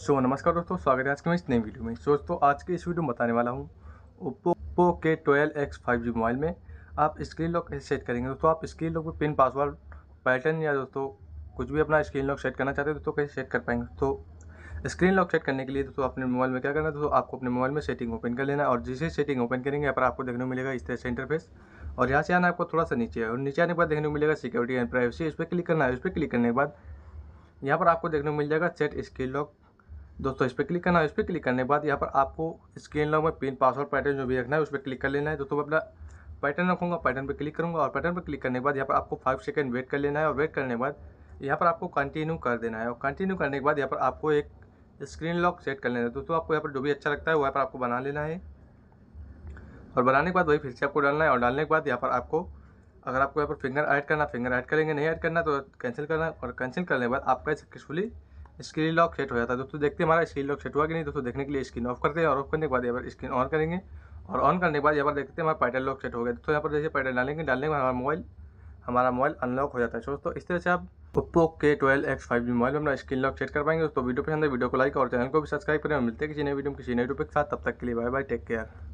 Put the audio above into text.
सो so, नमस्कार दोस्तों स्वागत है आज के मैं इस नई वीडियो में सो दोस्तों आज के इस वीडियो में बताने वाला हूँ ओप्पो ओप्पो के twelve X five G mobile में आप स्क्रीन लॉक कैसे सेट करेंगे दोस्तों आप स्क्रीन लॉक में पिन पासवर्ड पैटर्न या दोस्तों कुछ भी अपना स्क्रीन लॉक सेट करना चाहते हैं दोस्तों कैसे सेट कर पाएंगे तो स्क्रीन लॉक सेट करने के लिए दोस्तों अपने मोबाइल में क्या करना है दोस्तों आपको अपने मोबाइल में सेटिंग ओपन कर लेना और जिसे सेटिंग ओपन करेंगे यहाँ पर आपको देखने को मिलेगा इस तरह से इंटरफेस और यहाँ से आना आपको थोड़ा सा नीचे है और नीचे आने के बाद देखने को मिलेगा सिक्योरिटी एंड प्राइवेसी इस पर क्लिक करना है इस पर क्लिक करने के बाद यहाँ पर आपको देखने को मिल जाएगा सेट स्क्रीन लॉक दोस्तों इस पर क्लिक करना है इस पर क्लिक करने के बाद यहाँ पर आपको स्क्रीन लॉक में पिन पासवर्ड पैटर्न जो भी रखना है उस पर क्लिक कर लेना है दोस्तों मैं अपना पैटर्न रखूँगा पैटर्न पर क्लिक करूँगा और पैटर्न पर क्लिक करने के बाद यहाँ पर आपको फाइव सेकेंड वेट कर लेना है और वेट करने के बाद यहाँ पर आपको कंटिन्यू कर देना है और कंटिन्यू करने के बाद यहाँ पर आपको एक स्क्रीन लॉक सेट कर लेना है दोस्तों आपको यहाँ पर जो भी अच्छा लगता है वहाँ पर आपको बना लेना है और बनाने के बाद वही फिर से आपको डालना है और डालने के बाद यहाँ पर आपको अगर आपको यहाँ पर फिंगर ऐड करना फिंगर ऐड करेंगे नहीं ऐड करना तो कैंसिल करना और कैंसिल करने के बाद आपका सक्सेसफुली स्क्रीन लॉक सेट हो जाता है दोस्तों देखते हमारा स्क्रीन लॉक सेट हुआ कि नहीं दोस्तों देखने के लिए स्क्रीन ऑफ करते हैं और ऑफ करने के बाद यहाँ पर स्क्रीन ऑन करेंगे और ऑन करने के बाद यहाँ पर देखते हैं हमारा पैटर्न लॉक सेट हो गया दोस्तों यहाँ पर जैसे पैटर्न डालेंगे डालने के बाद हमारा मोबाइल हमारा मोबाइल अनलॉक हो जाता है दोस्तों इस तरह से आप ओप्पो के twelve X five G mobile में अपना स्क्रीन लॉक सेट कर पाएंगे दोस्तों वीडियो पसंद है वीडियो को लाइक और चैनल को भी सब्सक्राइब करें मिलते हैं किसी नए वीडियो में किसी नए टॉपिक के साथ तब तक के लिए बाय बाय टेक केयर